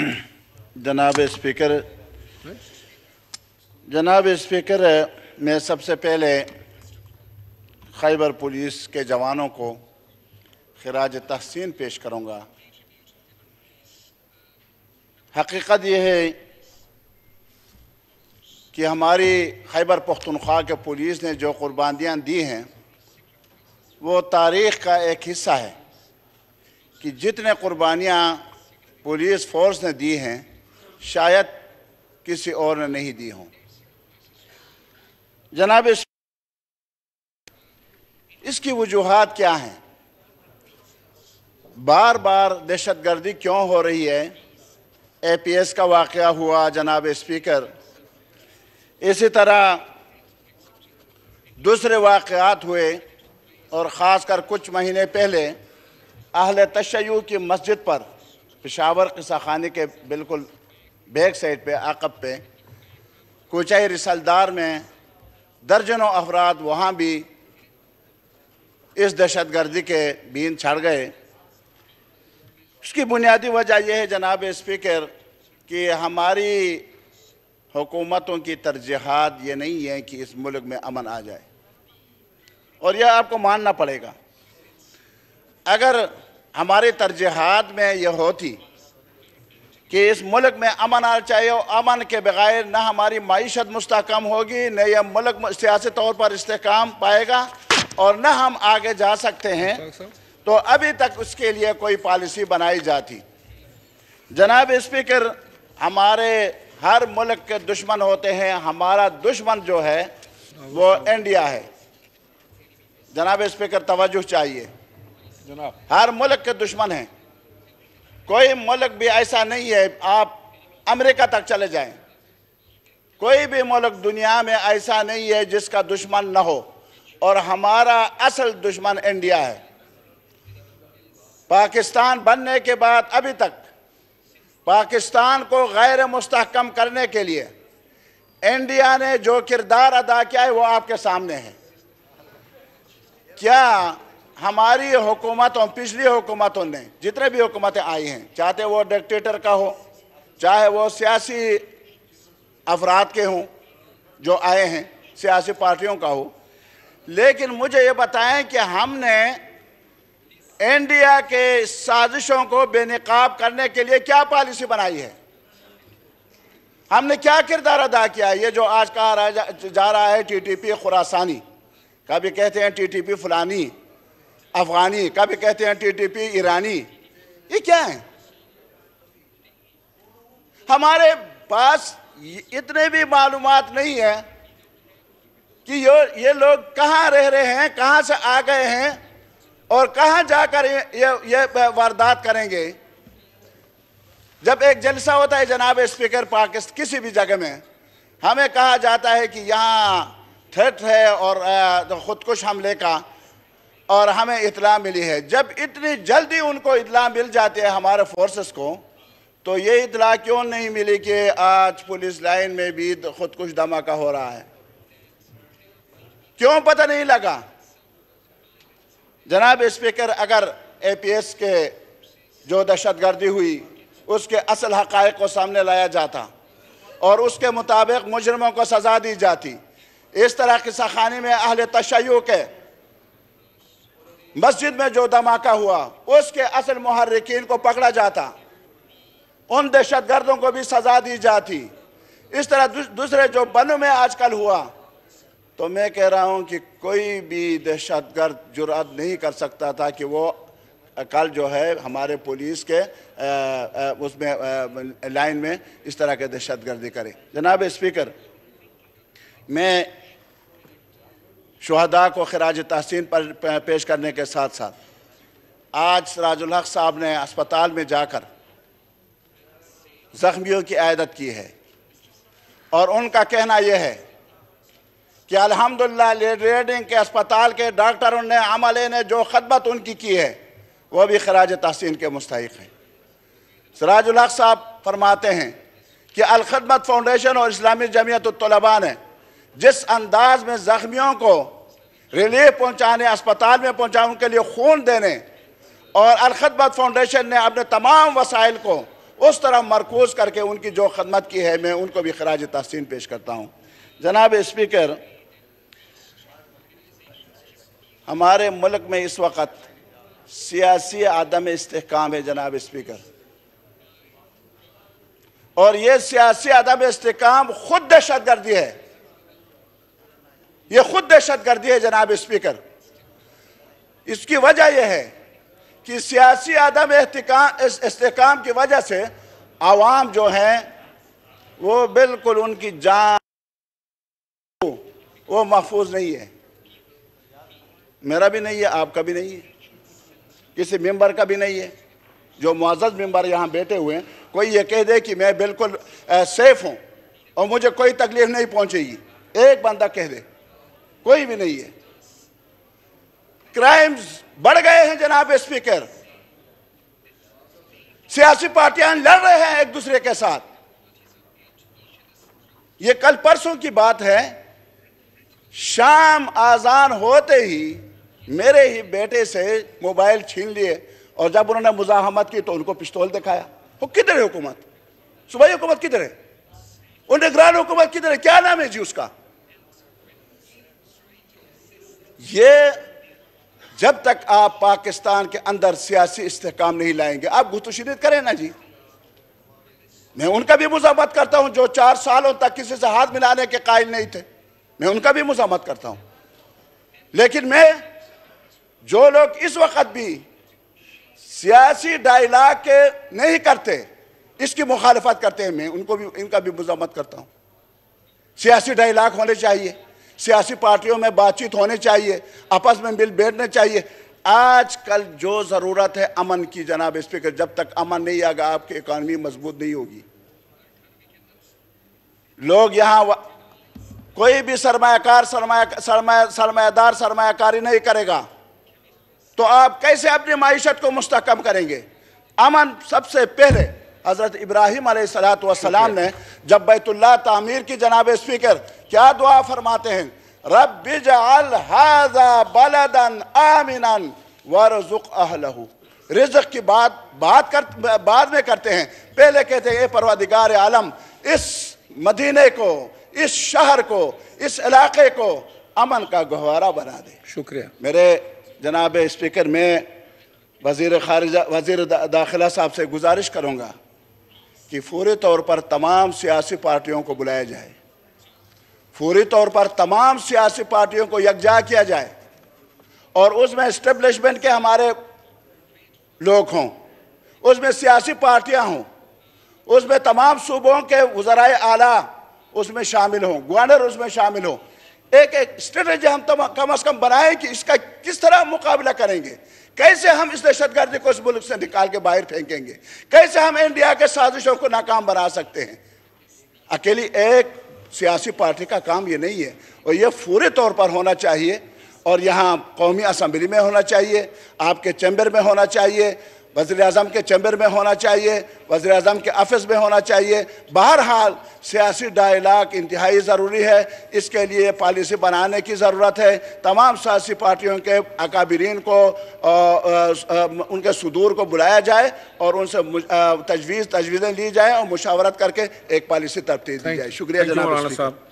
जनाब स्पीकर जनाब स्पीकर मैं सबसे पहले खैबर पुलिस के जवानों को खराज तहसीन पेश करूँगा हकीकत यह है कि हमारी खैबर पख्तनख्वा के पुलिस ने जो कुर्बानियाँ दी हैं वो तारीख़ का एक हिस्सा है कि जितने कुर्बानियाँ पुलिस फोर्स ने दी हैं शायद किसी और ने नहीं दी हों जनाब इसकी वजूहत क्या हैं बार बार दहशत गर्दी क्यों हो रही है ए पी एस का वाक़ हुआ जनाब स्पीकर इसी तरह दूसरे वाक़ात हुए और ख़ास कर कुछ महीने पहले अहल तशयू की मस्जिद पर पिशावर किसा खाने के बिल्कुल बैक साइड पे आकब पे कोचाई रिसलदार में दर्जनों अफराद वहाँ भी इस दहशतगर्दी के बीन छड़ गए उसकी बुनियादी वजह यह है जनाब स्पीकर कि हमारी हुकूमतों की तरजीहत ये नहीं है कि इस मुल्क में अमन आ जाए और यह आपको मानना पड़ेगा अगर हमारे तरजीहत में यह होती कि इस मुल्क में अमन आना चाहिए और अमन के बगैर ना हमारी मीशत मुस्तकम होगी न यह मुल्क सियासी तौर पर इस्तेकाम पाएगा और न हम आगे जा सकते हैं तो अभी तक उसके लिए कोई पॉलिसी बनाई जाती जनाब स्पीकर हमारे हर मुल्क के दुश्मन होते हैं हमारा दुश्मन जो है वो इंडिया है जनाब स्पीकर तोजह चाहिए हर मुल्क के दुश्मन हैं कोई मुल्क भी ऐसा नहीं है आप अमेरिका तक चले जाएं कोई भी मुल्क दुनिया में ऐसा नहीं है जिसका दुश्मन ना हो और हमारा असल दुश्मन इंडिया है पाकिस्तान बनने के बाद अभी तक पाकिस्तान को गैर मुस्तकम करने के लिए इंडिया ने जो किरदार अदा किया है वो आपके सामने है क्या हमारी हुकूमतों पिछली हुकूमतों ने जितने भी हुकूमतें आई हैं चाहे वो डिक्टेटर का हो चाहे वो सियासी अफराद के हों जो आए हैं सियासी पार्टियों का हो लेकिन मुझे ये बताएं कि हमने इंडिया के साजिशों को बेनकाब करने के लिए क्या पॉलिसी बनाई है हमने क्या किरदार अदा किया ये जो आज कहा जा, रहा है टीटीपी खुरासानी कभी कहते हैं टीटीपी फलानी अफगानी कभी कहते हैं टीटीपी ईरानी ये क्या है हमारे पास इतने भी मालूम नहीं है कि यो ये लोग कहाँ रह रहे हैं कहाँ से आ गए हैं और कहाँ जाकर ये ये वारदात करेंगे जब एक जलसा होता है जनाब स्पीकर पाकिस्तान किसी भी जगह में हमें कहा जाता है कि यहाँ थ्रेट है और खुदकुश हमले का और हमें इतला मिली है जब इतनी जल्दी उनको इतला मिल जाती है हमारे फोर्सेस को तो ये इतला क्यों नहीं मिली कि आज पुलिस लाइन में भी खुदकुश धमाका हो रहा है क्यों पता नहीं लगा जनाब स्पीकर अगर एपीएस के जो दहशतगर्दी हुई उसके असल हक़ को सामने लाया जाता और उसके मुताबिक मुजरमों को सज़ा दी जाती इस तरह की सखानी में अहल तशैय के मस्जिद में जो धमाका हुआ उसके असल महर्रिकीन को पकड़ा जाता उन दहशत गर्दों को भी सजा दी जाती इस तरह दूसरे जो बन में आजकल हुआ तो मैं कह रहा हूँ कि कोई भी दहशत गर्द जुरात नहीं कर सकता था कि वो कल जो है हमारे पुलिस के उसमें लाइन में इस तरह के दहशत गर्दी करे जनाब स्पीकर मैं शहदा को खराज तहसीन पर पेश करने के साथ साथ आज सराजुल हक साहब ने अस्पताल में जाकर ज़ख्मियों की आयदत की है और उनका कहना यह है कि अल्हम्दुलिल्लाह रेडिंग के अस्पताल के डॉक्टरों ने अमले ने जो खदमत उनकी की है वह भी खराज तहसीन के मुस्तक हैं सराजुल हक साहब फरमाते हैं कि अलखदमत फाउंडेशन और इस्लामी जमीयत ने जिस अंदाज में ज़ख्मियों को रिलीफ पहुँचाने अस्पताल में पहुंचा उनके लिए खून देने और अलखदमत फाउंडेशन ने अपने तमाम वसाइल को उस तरह मरकूज करके उनकी जो खदमत की है मैं उनको भी खराज तहसीन पेश करता हूँ जनाब स्पीकर हमारे मुल्क में इस वक्त सियासी आदम इस्तेकाम है जनाब स्पीकर और ये सियासी आदम इसकाम खुद दहशत गर्दी है ये खुद दहशत गर्दी है जनाब स्पीकर इसकी वजह यह है कि सियासी आदम इसकाम की वजह से आवाम जो हैं वो बिल्कुल उनकी जान वो महफूज नहीं है मेरा भी नहीं है आपका भी नहीं है किसी मेंबर का भी नहीं है जो मुआज़ मेंबर यहाँ बैठे हुए हैं कोई ये कह दे कि मैं बिल्कुल सेफ़ हूँ और मुझे कोई तकलीफ़ नहीं पहुँचेगी एक बंदा कह दे कोई भी नहीं है क्राइम्स बढ़ गए हैं जनाब स्पीकर सियासी पार्टियां लड़ रहे हैं एक दूसरे के साथ ये कल परसों की बात है शाम आजान होते ही मेरे ही बेटे से मोबाइल छीन लिए और जब उन्होंने मुजाहमत की तो उनको पिस्तौल दिखाया वो किधर है हुकूमत सुबह हुकूमत किधर है और निगरान हुकूमत किधर है क्या नाम है जी उसका ये जब तक आप पाकिस्तान के अंदर सियासी इस्तेकाम नहीं लाएंगे आप गुस्तशरीत करें ना जी मैं उनका भी मुजामत करता हूं जो चार सालों तक किसी से हाथ मिलाने के कायल नहीं थे मैं उनका भी मुजामत करता हूं लेकिन मैं जो लोग इस वक्त भी सियासी डायलाग के नहीं करते इसकी मुखालफत करते हैं मैं उनको भी इनका भी मुजामत करता हूं सियासी डायलाग होने चाहिए सियासी पार्टियों में बातचीत होनी चाहिए आपस में मिल बैठने चाहिए आज कल जो ज़रूरत है अमन की जनाब स्पीकर जब तक अमन नहीं आएगा आपकी इकानमी मजबूत नहीं होगी लोग यहाँ कोई भी सरमाकार सरमादार सरमाकारी नहीं करेगा तो आप कैसे अपनी मीशत को मुस्तकम करेंगे अमन सबसे पहले हज़रत इब्राहिम सलाम ने जब बैतुल्ला तामीर की जनाब स्पीकर क्या दुआ फरमाते हैं रब बलदन रिजक की बात बात कर बाद में करते हैं पहले कहते हैं परवादिगार आलम इस मदीने को इस शहर को इस इलाके को अमन का गहवारा बना दे शुक्रिया मेरे जनाब स्पीकर मैं वजीर खारजा वजीर दाखिला साहब से गुजारिश करूँगा कि फौरी तौर पर तमाम सियासी पार्टियों को बुलाया जाए फौरी तौर पर तमाम सियासी पार्टियों को यकजा किया जाए और उसमें इस्टेब्लिशमेंट के हमारे लोग हों उसमें सियासी पार्टियां हों उसमें तमाम सूबों के वजराए आला उसमें शामिल हों गवर्नर उसमें शामिल हों एक एक स्ट्रेटेजी हम तो कम अज कम बनाएं कि इसका किस तरह मुकाबला करेंगे कैसे हम इस दहशत गर्दी को इस मुल्क से निकाल के बाहर फेंकेंगे कैसे हम इंडिया के साजिशों को नाकाम बना सकते हैं अकेली एक सियासी पार्टी का काम ये नहीं है और ये पूरे तौर पर होना चाहिए और यहाँ कौमी असम्बली में होना चाहिए आपके चैम्बर में होना चाहिए वज़ी अजम के चैम्बर में होना चाहिए वज़ी अजम के आफ़िस में होना चाहिए बहरहाल सियासी डायलाग इंतहाई ज़रूरी है इसके लिए पॉलिसी बनाने की ज़रूरत है तमाम सियासी पार्टियों के अकाबरीन को आ, आ, उनके सदूर को बुलाया जाए और उनसे तजवीज़ तजवीज़ें ली जाएँ और मुशावरत करके एक पॉलिसी तरतीब दी जाए शुक्रिया जनाब साहब